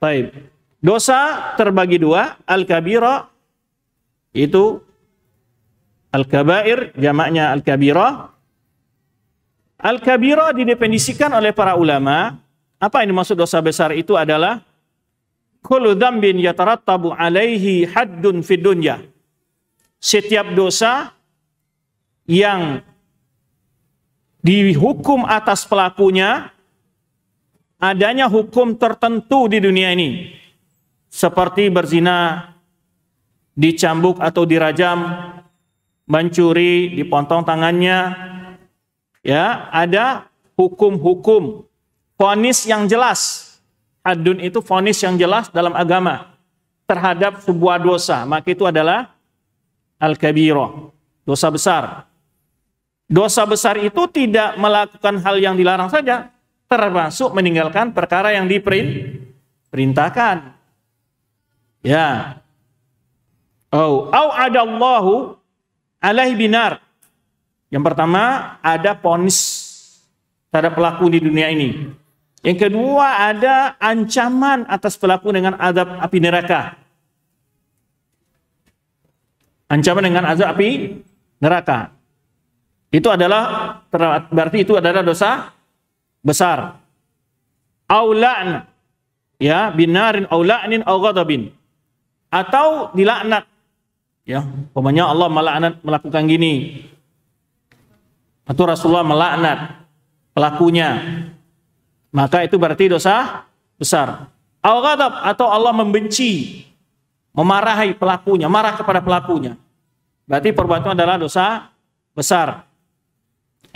Baik. Dosa terbagi dua, al-kabira itu al-kabair jamaknya al-kabira. Al-kabira didefinisikan oleh para ulama, apa yang dimaksud dosa besar itu adalah kullu dzambin yatarattabu alaihi haddun fid dunya. Setiap dosa yang dihukum atas pelakunya adanya hukum tertentu di dunia ini seperti berzina, dicambuk atau dirajam, mencuri, dipotong tangannya. Ya, ada hukum-hukum fonis yang jelas. Adun itu fonis yang jelas dalam agama terhadap sebuah dosa, maka itu adalah al kabiro, dosa besar. Dosa besar itu tidak melakukan hal yang dilarang saja, termasuk meninggalkan perkara yang diperintahkan. Ya. Oh, au ada Allahu alaihi binar. Yang pertama ada ponis terhadap pelaku di dunia ini. Yang kedua ada ancaman atas pelaku dengan azab api neraka. Ancaman dengan azab api neraka. Itu adalah berarti itu adalah dosa besar. Aula'n ya binarin aula'nin la'nin au ghadabin atau dilaknat ya umpamanya Allah melaknat melakukan gini atau Rasulullah melaknat pelakunya maka itu berarti dosa besar au ghadab atau Allah membenci memarahi pelakunya marah kepada pelakunya berarti perbuatan adalah dosa besar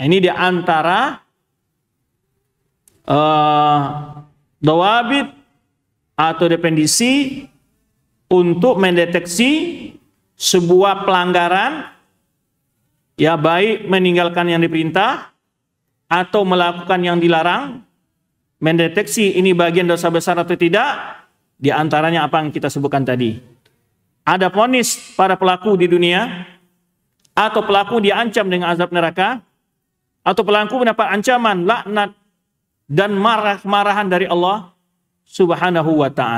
nah, ini di antara Eh, dawabit atau dependisi untuk mendeteksi sebuah pelanggaran ya baik meninggalkan yang diperintah atau melakukan yang dilarang mendeteksi ini bagian dosa besar atau tidak di antaranya apa yang kita sebutkan tadi ada ponis para pelaku di dunia atau pelaku diancam dengan azab neraka atau pelaku mendapat ancaman laknat dan marah marahan dari Allah Subhanahu wa taala.